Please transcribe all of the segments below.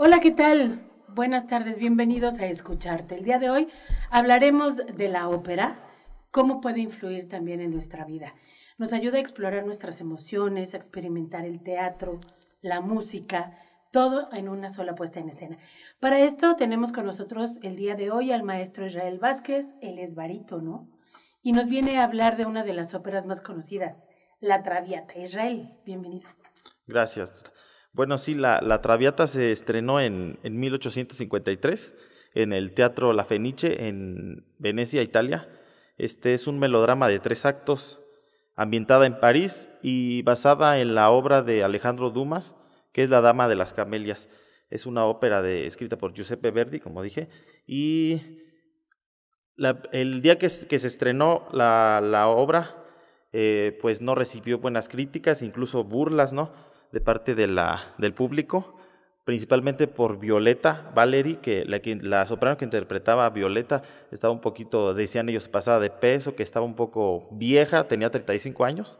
Hola, ¿qué tal? Buenas tardes, bienvenidos a Escucharte. El día de hoy hablaremos de la ópera, cómo puede influir también en nuestra vida. Nos ayuda a explorar nuestras emociones, a experimentar el teatro, la música, todo en una sola puesta en escena. Para esto tenemos con nosotros el día de hoy al maestro Israel Vázquez, él es barítono, y nos viene a hablar de una de las óperas más conocidas, La Traviata. Israel, bienvenido. Gracias. Bueno, sí, la, la Traviata se estrenó en, en, 1853 en el Teatro La Fenice en Venecia, Italia. Este es un melodrama de tres actos, ambientada en París y basada en la obra de Alejandro Dumas, que es La Dama de las Camelias. Es una ópera escrita por Giuseppe Verdi, como dije, y el día que, se estrenó la, la obra, eh, pues no recibió buenas críticas, incluso burlas, ¿no? de parte del público, principalmente por Violeta Valery, que la, soprano que interpretaba Violeta estaba un poquito, decían ellos, pasada de peso, que estaba un poco vieja, tenía 35 años,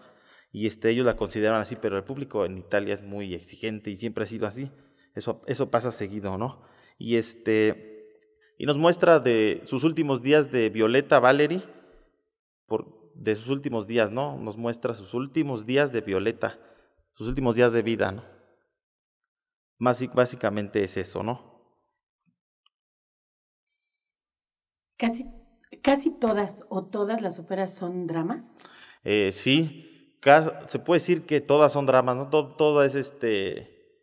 y este, ellos la consideran así, pero el público en Italia es muy exigente y siempre ha sido así. Eso, eso pasa seguido, ¿no? Y, este, y nos muestra de sus últimos días de Violeta Valery, por, de sus últimos días, ¿no? Nos muestra sus últimos días de Violeta sus últimos días de vida, ¿no? Básicamente es eso, ¿no? Casi, casi todas o todas las óperas son dramas. Eh, sí, se puede decir que todas son dramas, ¿no? Todo, es este.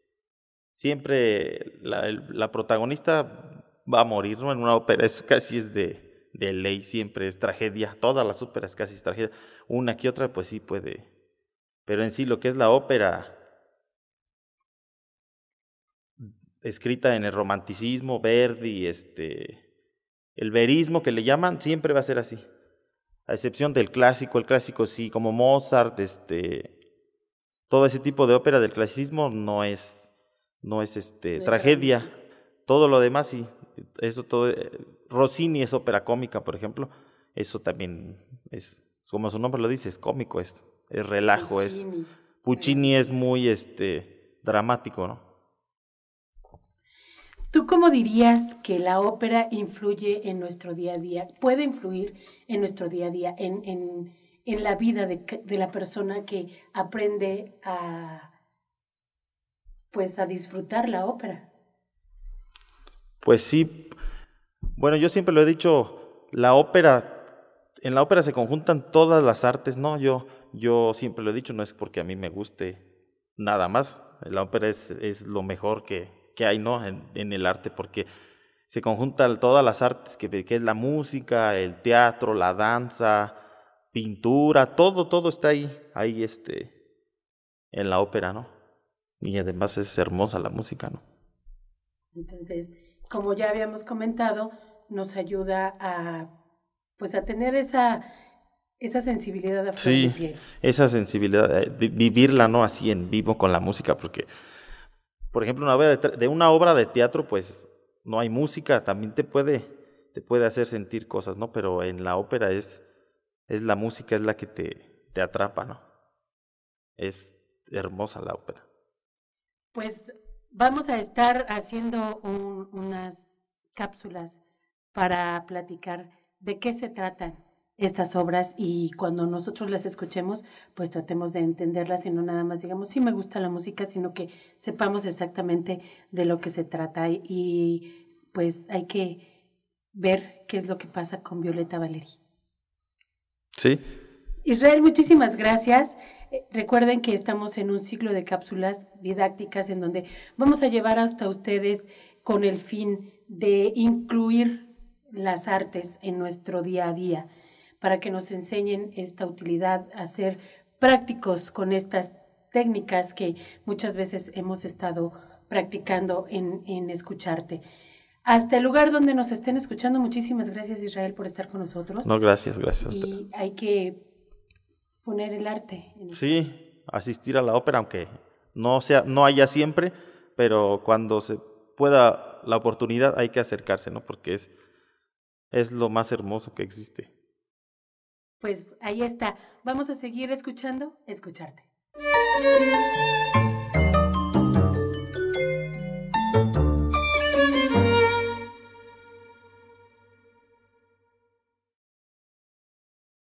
Siempre la, protagonista va a morir, ¿no? En una ópera, eso casi es de, de ley, siempre es tragedia. Todas las óperas casi es tragedia. Una que otra, pues sí puede pero en sí lo que es la ópera escrita en el romanticismo, Verdi, este, el verismo que le llaman, siempre va a ser así. A excepción del clásico, el clásico sí, como Mozart, este, todo ese tipo de ópera del clasicismo no es, no es este, tragedia. Todo lo demás sí, eso todo. Eh, Rossini es ópera cómica, por ejemplo, eso también es, como su nombre lo dice, es cómico esto. El relajo, es... Puccini es muy este, dramático, ¿no? ¿Tú cómo dirías que la ópera influye en nuestro día a día? ¿Puede influir en nuestro día a día, en, en, en la vida de, de, la persona que aprende a, pues, a disfrutar la ópera? Pues sí. Bueno, yo siempre lo he dicho, la ópera, en la ópera se conjuntan todas las artes, ¿no? Yo, yo siempre lo he dicho, no es porque a mí me guste nada más. La ópera es, es lo mejor que, que hay ¿no? En, el arte porque se conjuntan todas las artes, que, que es la música, el teatro, la danza, pintura, todo, todo está ahí, ahí este, en la ópera, ¿no? Y además es hermosa la música, ¿no? Entonces, como ya habíamos comentado, nos ayuda a, pues, a tener esa esa sensibilidad a piel. Esa sensibilidad, vivirla, ¿no? Así en vivo con la música, porque, por ejemplo, una obra de, una obra de teatro, pues no hay música, también te puede, te puede hacer sentir cosas, ¿no? Pero en la ópera es, es la música, es la que te, te atrapa, ¿no? Es hermosa la ópera. Pues vamos a estar haciendo unas cápsulas para platicar de qué se tratan estas obras y cuando nosotros las escuchemos, pues tratemos de entenderlas y no nada más digamos, sí me gusta la música, sino que sepamos exactamente de lo que se trata y pues hay que ver qué es lo que pasa con Violeta Valeri Sí. Israel, muchísimas gracias. Eh, recuerden que estamos en un ciclo de cápsulas didácticas en donde vamos a llevar hasta ustedes con el fin de incluir las artes en nuestro día a día para que nos enseñen esta utilidad, a ser prácticos con estas técnicas que muchas veces hemos estado practicando en, escucharte. Hasta el lugar donde nos estén escuchando, muchísimas gracias Israel por estar con nosotros. No, gracias, gracias. Y hay que poner el arte. sí, asistir a la ópera, aunque no, sea, no haya siempre, pero cuando se pueda la oportunidad hay que acercarse, ¿no? Porque es, es lo más hermoso que existe pues ahí está. Vamos a seguir escuchando, escucharte.